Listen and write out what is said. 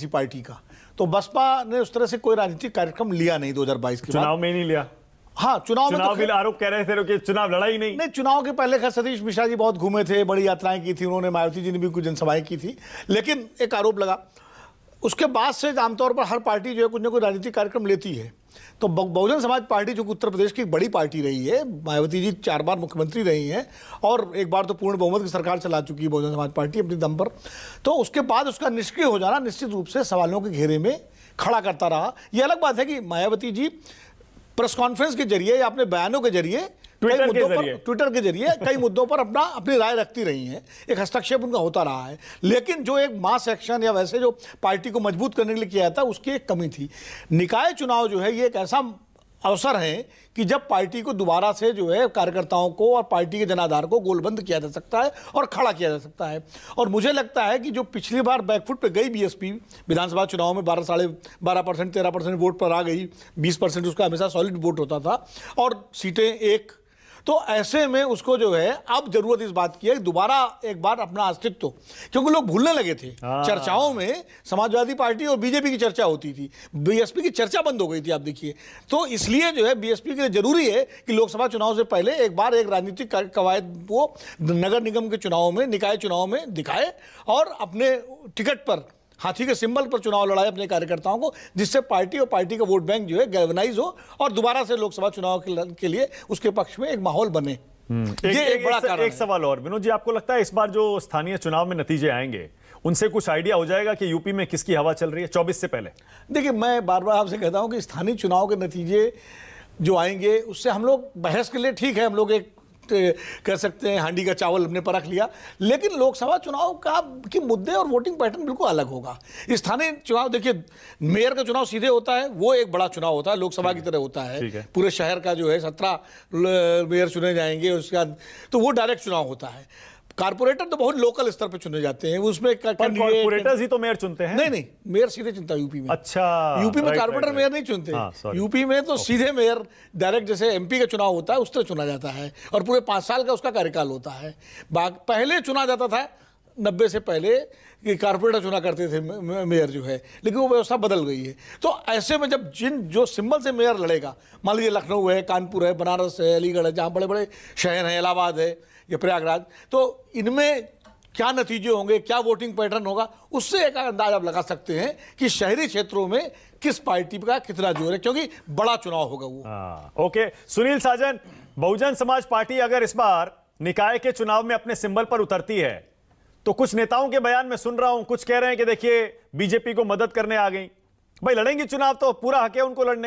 किसी पार्टी का तो बसपा ने उस तरह से कोई राजनीतिक कार्यक्रम लिया नहीं 2022 के चुनाव में नहीं लिया हाँ चुनाव चुनाव में तो आरोप कह रहे थे कि चुनाव लड़ाई नहीं नहीं चुनाव के पहले खैर सतीश मिश्रा जी बहुत घूमे थे बड़ी यात्राएं की थी उन्होंने मायावती जी ने भी कुछ जनसभाएं की थी लेकिन एक आरोप लगा उसके बाद से आमतौर पर हर पार्टी जो है कुछ ना कुछ राजनीतिक कार्यक्रम लेती है तो बहुजन समाज पार्टी जो उत्तर प्रदेश की बड़ी पार्टी रही है मायावती जी चार बार मुख्यमंत्री रही हैं और एक बार तो पूर्ण बहुमत की सरकार चला चुकी है बहुजन समाज पार्टी अपने दम पर तो उसके बाद उसका निष्क्रिय हो जाना निश्चित रूप से सवालों के घेरे में खड़ा करता रहा यह अलग बात है कि मायावती जी प्रेस कॉन्फ्रेंस के जरिए या अपने बयानों के जरिए कई मुद्दों पर ट्विटर के जरिए कई मुद्दों पर अपना अपनी राय रखती रही हैं एक हस्तक्षेप उनका होता रहा है लेकिन जो एक मास एक्शन या वैसे जो पार्टी को मजबूत करने के लिए किया जाता उसकी एक कमी थी निकाय चुनाव जो है ये एक ऐसा अवसर है कि जब पार्टी को दोबारा से जो है कार्यकर्ताओं को और पार्टी के जनाधार को गोलबंद किया जा सकता है और खड़ा किया जा सकता है और मुझे लगता है कि जो पिछली बार बैकफुट पे गई बीएसपी विधानसभा चुनाव में बारह साढ़े बारह परसेंट तेरह परसेंट वोट पर आ गई बीस परसेंट उसका हमेशा सॉलिड वोट होता था और सीटें एक तो ऐसे में उसको जो है अब जरूरत इस बात की है दोबारा एक बार अपना अस्तित्व क्योंकि लोग भूलने लगे थे हाँ। चर्चाओं में समाजवादी पार्टी और बीजेपी की चर्चा होती थी बीएसपी की चर्चा बंद हो गई थी आप देखिए तो इसलिए जो है बीएसपी के लिए जरूरी है कि लोकसभा चुनाव से पहले एक बार एक राजनीतिक कवायद वो नगर निगम के चुनाव में निकाय चुनाव में दिखाए और अपने टिकट पर हाथी के सिंबल पर चुनाव लड़ाए अपने कार्यकर्ताओं को जिससे पार्टी और पार्टी का वोट बैंक जो है गर्वनाइज हो और दोबारा से लोकसभा चुनाव के लिए उसके पक्ष में एक माहौल बने एक, हम्म। ये एक, एक बड़ा एक सवाल और विनोद जी आपको लगता है इस बार जो स्थानीय चुनाव में नतीजे आएंगे उनसे कुछ आइडिया हो जाएगा कि यूपी में किसकी हवा चल रही है 24 से पहले देखिए मैं बार बार आपसे कहता हूं कि स्थानीय चुनाव के नतीजे जो आएंगे उससे हम लोग बहस के लिए ठीक है हम लोग एक कह सकते हैं हांडी का चावल हमने परख लिया लेकिन लोकसभा चुनाव का के मुद्दे और वोटिंग पैटर्न बिल्कुल अलग होगा स्थानीय चुनाव देखिए मेयर का चुनाव सीधे होता है वो एक बड़ा चुनाव होता है लोकसभा की तरह होता है पूरे शहर का जो है सत्रह मेयर चुने जाएंगे उसके बाद तो वो डायरेक्ट चुनाव होता है कारपोरेटर तो बहुत लोकल स्तर पर चुने जाते हैं उसमें कारपोरेटर्स ही तो मेयर चुनते हैं नहीं नहीं मेयर सीधे चुनता यूपी में अच्छा यूपी में कारपोरेटर मेयर नहीं चुनते यूपी हाँ, में तो सीधे मेयर डायरेक्ट जैसे एमपी का चुनाव होता है उस तरह चुना जाता है और पूरे पांच साल का उसका कार्यकाल होता है पहले चुना जाता था नब्बे से पहले कि कारपोरेटर चुना करते थे मेयर जो है लेकिन वो व्यवस्था बदल गई है तो ऐसे में जब जिन जो सिंबल से मेयर लड़ेगा मान लीजिए लखनऊ है कानपुर है बनारस है अलीगढ़ है जहाँ बड़े बड़े शहर हैं इलाहाबाद है या प्रयागराज तो इनमें क्या नतीजे होंगे क्या वोटिंग पैटर्न होगा उससे एक अंदाज आप लगा सकते हैं कि शहरी क्षेत्रों में किस पार्टी का कितना जोर है क्योंकि बड़ा चुनाव होगा वो आ, हाँ, ओके सुनील साजन बहुजन समाज पार्टी अगर इस बार निकाय के चुनाव में अपने सिंबल पर उतरती है तो कुछ नेताओं के बयान में सुन रहा हूं कुछ कह रहे हैं कि देखिए बीजेपी को मदद करने आ गई भाई लड़ेंगे चुनाव तो पूरा हक है उनको लड़ने